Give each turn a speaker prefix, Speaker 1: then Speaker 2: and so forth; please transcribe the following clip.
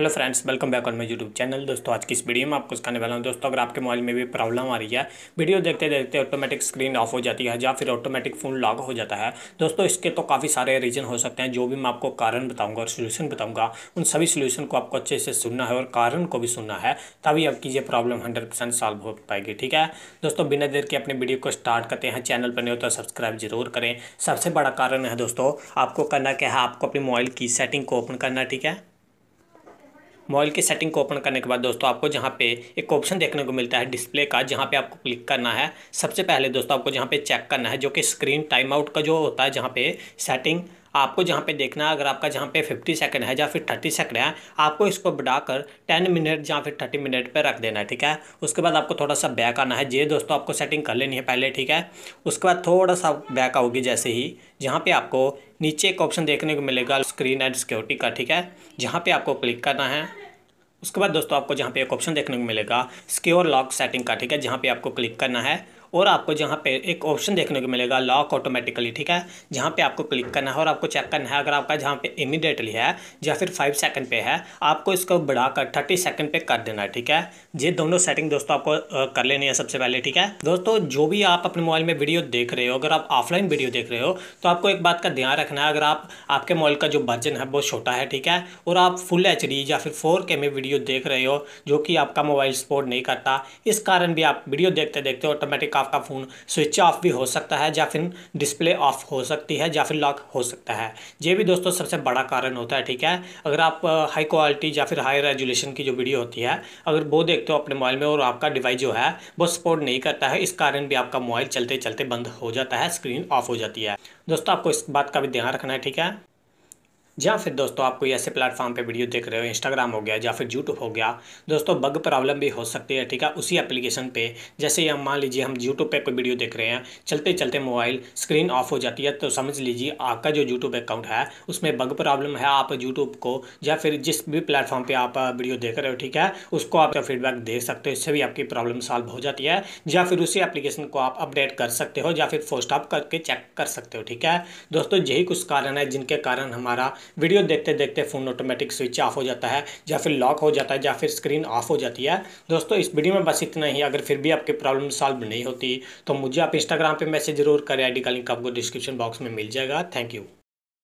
Speaker 1: hello friends welcome back on my YouTube channel दोस्तों आज की इस वीडियो में आपको सिखाने वाला हूँ दोस्तों अगर आपके मोबाइल में भी प्रॉब्लम आ रही है वीडियो देखते देखते ऑटोमेटिक स्क्रीन ऑफ हो जाती है या फिर ऑटोमेटिक फ़ोन लॉक हो जाता है दोस्तों इसके तो काफ़ी सारे रीज़न हो सकते हैं जो भी मैं आपको कारण बताऊँगा और सोल्यूशन बताऊँगा उन सभी सोल्यूशन को आपको अच्छे से सुनना है और कारण को भी सुनना है तभी आपकी ये प्रॉब्लम हंड्रेड सॉल्व हो पाएगी ठीक है दोस्तों बिना देर के अपने वीडियो को स्टार्ट करते हैं चैनल पर नहीं होता सब्सक्राइब जरूर करें सबसे बड़ा कारण है दोस्तों आपको करना क्या है आपको अपने मोबाइल की सेटिंग को ओपन करना ठीक है मोबाइल की सेटिंग को ओपन करने के बाद दोस्तों आपको जहाँ पे एक ऑप्शन देखने को मिलता है डिस्प्ले का जहाँ पे आपको क्लिक करना है सबसे पहले दोस्तों आपको जहाँ पे चेक करना है जो कि स्क्रीन टाइम आउट का जो होता है जहाँ पे सेटिंग आपको जहाँ पे देखना है अगर आपका जहाँ पे 50 सेकंड है या फिर 30 सेकंड है आपको इसको बढ़ाकर 10 मिनट या फिर 30 मिनट पे रख देना है ठीक है उसके बाद आपको थोड़ा सा बैक आना है ये दोस्तों आपको सेटिंग कर लेनी है पहले ठीक है उसके बाद थोड़ा सा बैक आओगी जैसे ही जहाँ पर आपको नीचे एक ऑप्शन देखने को मिलेगा स्क्रीन एंड सिक्योरिटी का ठीक है जहाँ पर आपको क्लिक करना है उसके बाद दोस्तों आपको जहाँ पे एक ऑप्शन देखने को मिलेगा सिक्योर लॉक सेटिंग का ठीक है जहाँ पे आपको क्लिक करना है और आपको जहाँ पे एक ऑप्शन देखने को मिलेगा लॉक ऑटोमेटिकली ठीक है जहाँ पे आपको क्लिक करना है और आपको चेक करना है अगर आपका जहाँ पे इमीडिएटली है या फिर फाइव सेकंड पे है आपको इसको बढ़ाकर थर्टी सेकंड पे कर देना है ठीक है ये दोनों सेटिंग दोस्तों आपको कर लेनी है सबसे पहले ठीक है दोस्तों जो भी आप अपने मोबाइल में वीडियो देख रहे हो अगर आप ऑफलाइन वीडियो देख रहे हो तो आपको एक बात का ध्यान रखना है अगर आप आपके मोबाइल का जो वर्जन है वो छोटा है ठीक है और आप फुल एच या फिर फोर में वीडियो देख रहे हो जो कि आपका मोबाइल सपोर्ट नहीं करता इस कारण भी आप वीडियो देखते देखते ऑटोमेटिक आपका फ़ोन स्विच ऑफ भी हो सकता है या फिर डिस्प्ले ऑफ हो सकती है या फिर लॉक हो सकता है ये भी दोस्तों सबसे बड़ा कारण होता है ठीक है अगर आप हाई क्वालिटी या फिर हाई रेजुलेशन की जो वीडियो होती है अगर वो देखते हो अपने मोबाइल में और आपका डिवाइस जो है वो सपोर्ट नहीं करता है इस कारण भी आपका मोबाइल चलते चलते बंद हो जाता है स्क्रीन ऑफ हो जाती है दोस्तों आपको इस बात का भी ध्यान रखना है ठीक है या फिर दोस्तों आप कोई ऐसे प्लेटफॉर्म पे वीडियो देख रहे हो इंस्टाग्राम हो गया या फिर यूट्यूब हो गया दोस्तों बग प्रॉब्लम भी हो सकती है ठीक है उसी एप्लीकेशन पे जैसे हम मान लीजिए हम यूट्यूब पे कोई वीडियो देख रहे हैं चलते चलते मोबाइल स्क्रीन ऑफ हो जाती है तो समझ लीजिए आपका जो यूट्यूब अकाउंट है उसमें बग प्रॉब्लम है आप यूट्यूब को या फिर जिस भी प्लेटफॉर्म पर आप वीडियो देख रहे हो ठीक है उसको आप फीडबैक दे सकते हो इससे भी आपकी प्रॉब्लम सॉल्व हो जाती है या फिर उसी एप्लीकेशन को आप अपडेट कर सकते हो या फिर फोस्टॉप करके चेक कर सकते हो ठीक है दोस्तों यही कुछ कारण है जिनके कारण हमारा वीडियो देखते देखते फ़ोन ऑटोमेटिक स्विच ऑफ हो जाता है या फिर लॉक हो जाता है या फिर स्क्रीन ऑफ हो जाती है दोस्तों इस वीडियो में बस इतना ही अगर फिर भी आपकी प्रॉब्लम सॉल्व नहीं होती तो मुझे आप इंस्टाग्राम पर मैसेज जरूर करें आई डी का लिंक आपको डिस्क्रिप्शन बॉक्स में मिल जाएगा थैंक यू